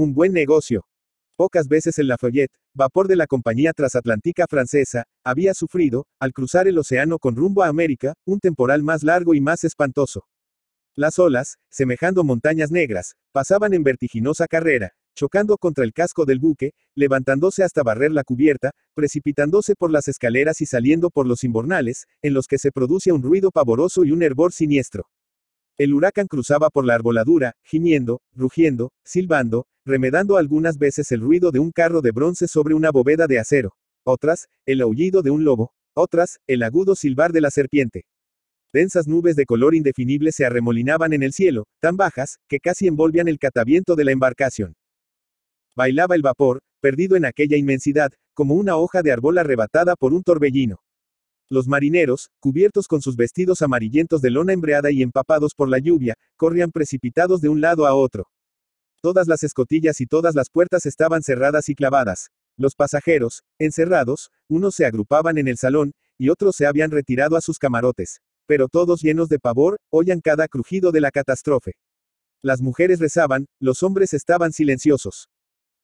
Un buen negocio. Pocas veces el Lafayette, vapor de la compañía transatlántica francesa, había sufrido, al cruzar el océano con rumbo a América, un temporal más largo y más espantoso. Las olas, semejando montañas negras, pasaban en vertiginosa carrera, chocando contra el casco del buque, levantándose hasta barrer la cubierta, precipitándose por las escaleras y saliendo por los imbornales, en los que se produce un ruido pavoroso y un hervor siniestro. El huracán cruzaba por la arboladura, gimiendo, rugiendo, silbando, remedando algunas veces el ruido de un carro de bronce sobre una bóveda de acero, otras, el aullido de un lobo, otras, el agudo silbar de la serpiente. Densas nubes de color indefinible se arremolinaban en el cielo, tan bajas, que casi envolvían el cataviento de la embarcación. Bailaba el vapor, perdido en aquella inmensidad, como una hoja de árbol arrebatada por un torbellino. Los marineros, cubiertos con sus vestidos amarillentos de lona embreada y empapados por la lluvia, corrían precipitados de un lado a otro. Todas las escotillas y todas las puertas estaban cerradas y clavadas. Los pasajeros, encerrados, unos se agrupaban en el salón, y otros se habían retirado a sus camarotes. Pero todos llenos de pavor, oían cada crujido de la catástrofe. Las mujeres rezaban, los hombres estaban silenciosos.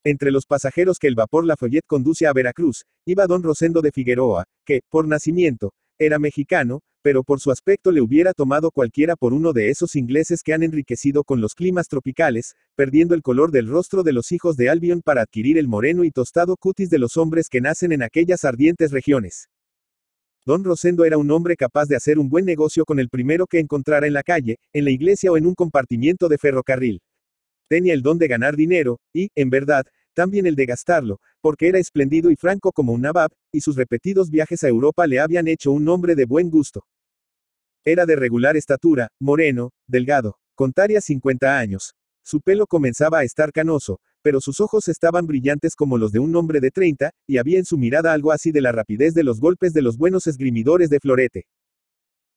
Entre los pasajeros que el vapor Lafayette conduce a Veracruz, iba don Rosendo de Figueroa, que, por nacimiento, era mexicano, pero por su aspecto le hubiera tomado cualquiera por uno de esos ingleses que han enriquecido con los climas tropicales, perdiendo el color del rostro de los hijos de Albion para adquirir el moreno y tostado cutis de los hombres que nacen en aquellas ardientes regiones. Don Rosendo era un hombre capaz de hacer un buen negocio con el primero que encontrara en la calle, en la iglesia o en un compartimiento de ferrocarril tenía el don de ganar dinero, y, en verdad, también el de gastarlo, porque era espléndido y franco como un nabab, y sus repetidos viajes a Europa le habían hecho un hombre de buen gusto. Era de regular estatura, moreno, delgado, contaría 50 años. Su pelo comenzaba a estar canoso, pero sus ojos estaban brillantes como los de un hombre de 30, y había en su mirada algo así de la rapidez de los golpes de los buenos esgrimidores de florete.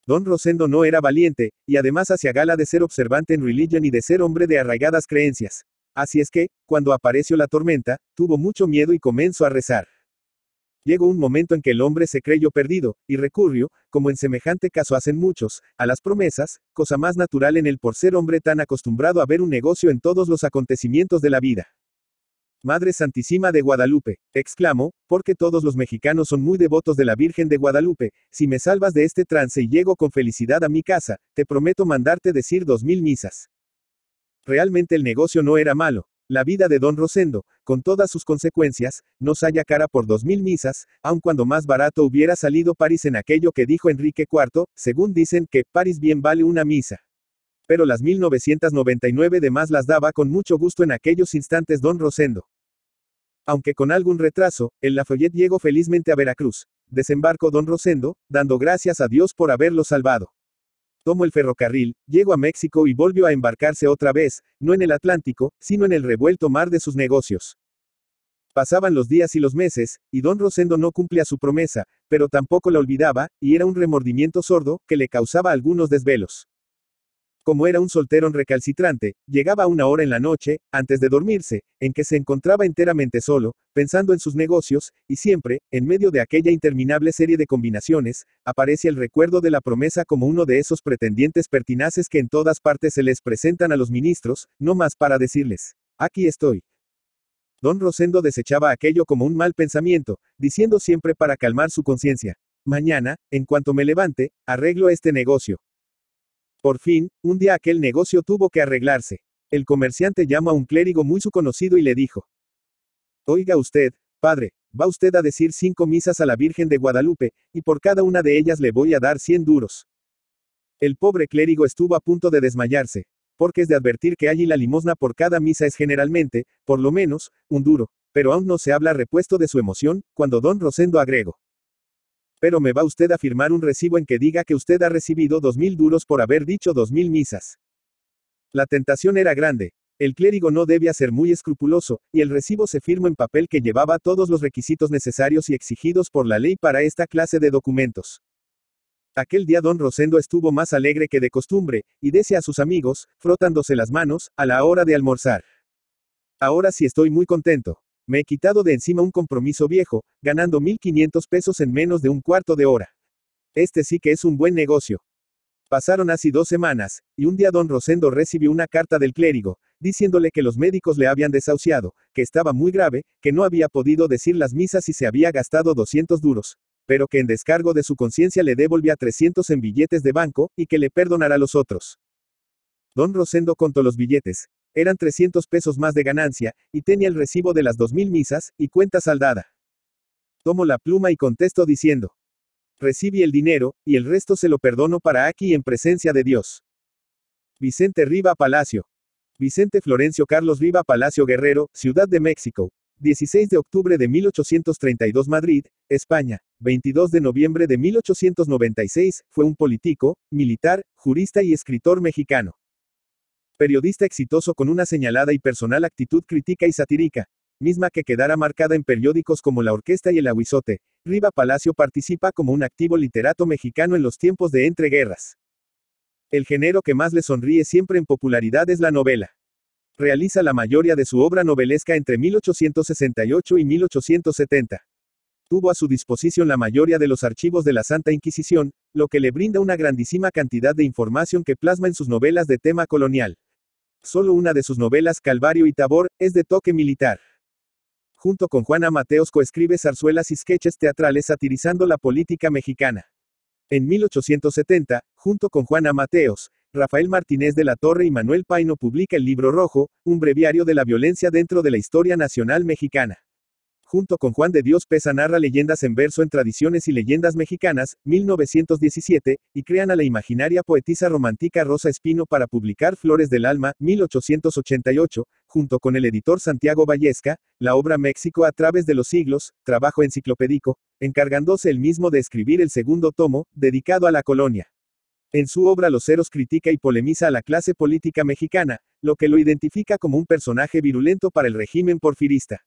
Don Rosendo no era valiente, y además hacía gala de ser observante en religion y de ser hombre de arraigadas creencias. Así es que, cuando apareció la tormenta, tuvo mucho miedo y comenzó a rezar. Llegó un momento en que el hombre se creyó perdido, y recurrió, como en semejante caso hacen muchos, a las promesas, cosa más natural en él por ser hombre tan acostumbrado a ver un negocio en todos los acontecimientos de la vida. Madre Santísima de Guadalupe, exclamo, porque todos los mexicanos son muy devotos de la Virgen de Guadalupe, si me salvas de este trance y llego con felicidad a mi casa, te prometo mandarte decir dos mil misas. Realmente el negocio no era malo. La vida de don Rosendo, con todas sus consecuencias, nos halla cara por dos mil misas, aun cuando más barato hubiera salido París en aquello que dijo Enrique IV, según dicen que París bien vale una misa pero las 1999 de las daba con mucho gusto en aquellos instantes don Rosendo. Aunque con algún retraso, el Lafayette llegó felizmente a Veracruz. Desembarcó don Rosendo, dando gracias a Dios por haberlo salvado. Tomó el ferrocarril, llegó a México y volvió a embarcarse otra vez, no en el Atlántico, sino en el revuelto mar de sus negocios. Pasaban los días y los meses, y don Rosendo no cumplía su promesa, pero tampoco la olvidaba, y era un remordimiento sordo, que le causaba algunos desvelos. Como era un solterón recalcitrante, llegaba una hora en la noche, antes de dormirse, en que se encontraba enteramente solo, pensando en sus negocios, y siempre, en medio de aquella interminable serie de combinaciones, aparece el recuerdo de la promesa como uno de esos pretendientes pertinaces que en todas partes se les presentan a los ministros, no más para decirles, aquí estoy, Don Rosendo desechaba aquello como un mal pensamiento, diciendo siempre para calmar su conciencia, mañana, en cuanto me levante, arreglo este negocio. Por fin, un día aquel negocio tuvo que arreglarse. El comerciante llama a un clérigo muy su conocido y le dijo, Oiga usted, padre, va usted a decir cinco misas a la Virgen de Guadalupe, y por cada una de ellas le voy a dar cien duros. El pobre clérigo estuvo a punto de desmayarse, porque es de advertir que allí la limosna por cada misa es generalmente, por lo menos, un duro, pero aún no se habla repuesto de su emoción, cuando don Rosendo agregó. Pero me va usted a firmar un recibo en que diga que usted ha recibido dos mil duros por haber dicho dos mil misas. La tentación era grande. El clérigo no debía ser muy escrupuloso, y el recibo se firmó en papel que llevaba todos los requisitos necesarios y exigidos por la ley para esta clase de documentos. Aquel día don Rosendo estuvo más alegre que de costumbre, y dese a sus amigos, frotándose las manos, a la hora de almorzar. Ahora sí estoy muy contento. Me he quitado de encima un compromiso viejo, ganando 1.500 pesos en menos de un cuarto de hora. Este sí que es un buen negocio. Pasaron así dos semanas, y un día don Rosendo recibió una carta del clérigo, diciéndole que los médicos le habían desahuciado, que estaba muy grave, que no había podido decir las misas y se había gastado 200 duros, pero que en descargo de su conciencia le devolvía 300 en billetes de banco, y que le perdonará a los otros. Don Rosendo contó los billetes, eran 300 pesos más de ganancia, y tenía el recibo de las 2.000 misas, y cuenta saldada. Tomo la pluma y contesto diciendo, recibí el dinero, y el resto se lo perdono para aquí en presencia de Dios. Vicente Riva Palacio. Vicente Florencio Carlos Riva Palacio Guerrero, Ciudad de México. 16 de octubre de 1832 Madrid, España. 22 de noviembre de 1896, fue un político, militar, jurista y escritor mexicano. Periodista exitoso con una señalada y personal actitud crítica y satírica, misma que quedará marcada en periódicos como La Orquesta y El Aguizote, Riva Palacio participa como un activo literato mexicano en los tiempos de entreguerras. El género que más le sonríe siempre en popularidad es la novela. Realiza la mayoría de su obra novelesca entre 1868 y 1870. Tuvo a su disposición la mayoría de los archivos de la Santa Inquisición, lo que le brinda una grandísima cantidad de información que plasma en sus novelas de tema colonial. Solo una de sus novelas, Calvario y Tabor, es de toque militar. Junto con Juana Mateos coescribe zarzuelas y sketches teatrales satirizando la política mexicana. En 1870, junto con Juana Mateos, Rafael Martínez de la Torre y Manuel Paino publica el libro rojo, un breviario de la violencia dentro de la historia nacional mexicana. Junto con Juan de Dios Pesa narra leyendas en verso en Tradiciones y Leyendas Mexicanas, 1917, y crean a la imaginaria poetisa romántica Rosa Espino para publicar Flores del Alma, 1888, junto con el editor Santiago Vallesca, la obra México a través de los siglos, trabajo enciclopédico, encargándose el mismo de escribir el segundo tomo, dedicado a la colonia. En su obra Los Ceros critica y polemiza a la clase política mexicana, lo que lo identifica como un personaje virulento para el régimen porfirista.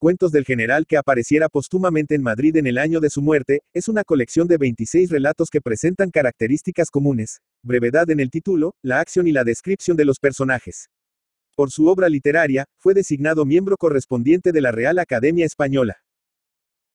Cuentos del general que apareciera póstumamente en Madrid en el año de su muerte, es una colección de 26 relatos que presentan características comunes, brevedad en el título, la acción y la descripción de los personajes. Por su obra literaria, fue designado miembro correspondiente de la Real Academia Española.